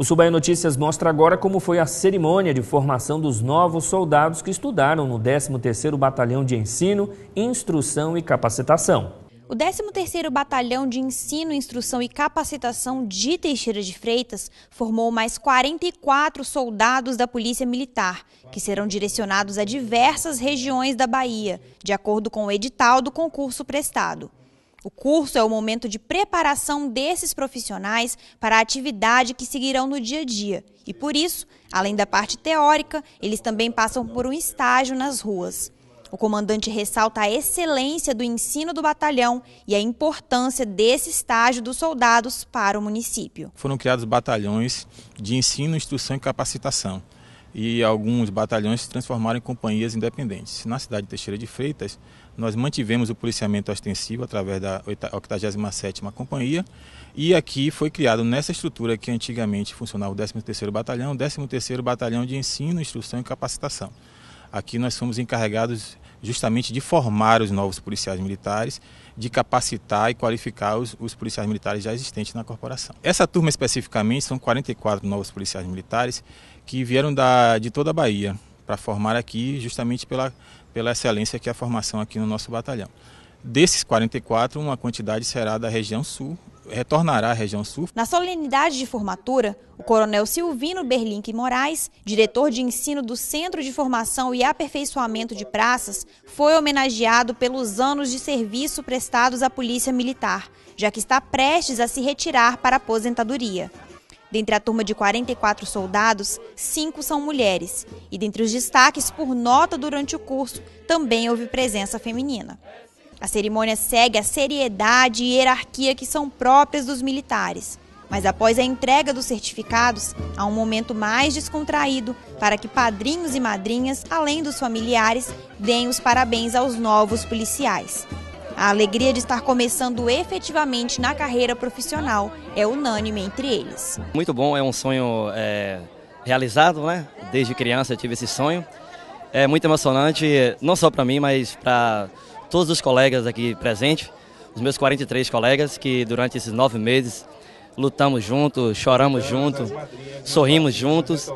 O Subaí Notícias mostra agora como foi a cerimônia de formação dos novos soldados que estudaram no 13º Batalhão de Ensino, Instrução e Capacitação. O 13º Batalhão de Ensino, Instrução e Capacitação de Teixeira de Freitas formou mais 44 soldados da Polícia Militar, que serão direcionados a diversas regiões da Bahia, de acordo com o edital do concurso prestado. O curso é o momento de preparação desses profissionais para a atividade que seguirão no dia a dia. E por isso, além da parte teórica, eles também passam por um estágio nas ruas. O comandante ressalta a excelência do ensino do batalhão e a importância desse estágio dos soldados para o município. Foram criados batalhões de ensino, instrução e capacitação e alguns batalhões se transformaram em companhias independentes. Na cidade de Teixeira de Freitas, nós mantivemos o policiamento ostensivo através da 87ª Companhia e aqui foi criado nessa estrutura que antigamente funcionava o 13º Batalhão, 13º Batalhão de Ensino, Instrução e Capacitação. Aqui nós fomos encarregados justamente de formar os novos policiais militares de capacitar e qualificar os, os, policiais militares já existentes na corporação. Essa turma especificamente são 44 novos policiais militares que vieram da, de toda a Bahia para formar aqui, justamente pela, pela excelência que é a formação aqui no nosso batalhão. Desses 44, uma quantidade será da região sul retornará à região sul. Na solenidade de formatura, o coronel Silvino Berlinque Moraes, diretor de ensino do Centro de Formação e Aperfeiçoamento de Praças, foi homenageado pelos anos de serviço prestados à Polícia Militar, já que está prestes a se retirar para aposentadoria. Dentre a turma de 44 soldados, cinco são mulheres. E dentre os destaques por nota durante o curso, também houve presença feminina. A cerimônia segue a seriedade e hierarquia que são próprias dos militares. Mas após a entrega dos certificados, há um momento mais descontraído para que padrinhos e madrinhas, além dos familiares, deem os parabéns aos novos policiais. A alegria de estar começando efetivamente na carreira profissional é unânime entre eles. Muito bom, é um sonho é, realizado, né? Desde criança eu tive esse sonho. É muito emocionante, não só para mim, mas para todos os colegas aqui presentes, os meus 43 colegas que durante esses nove meses lutamos juntos, choramos juntos, sorrimos juntos.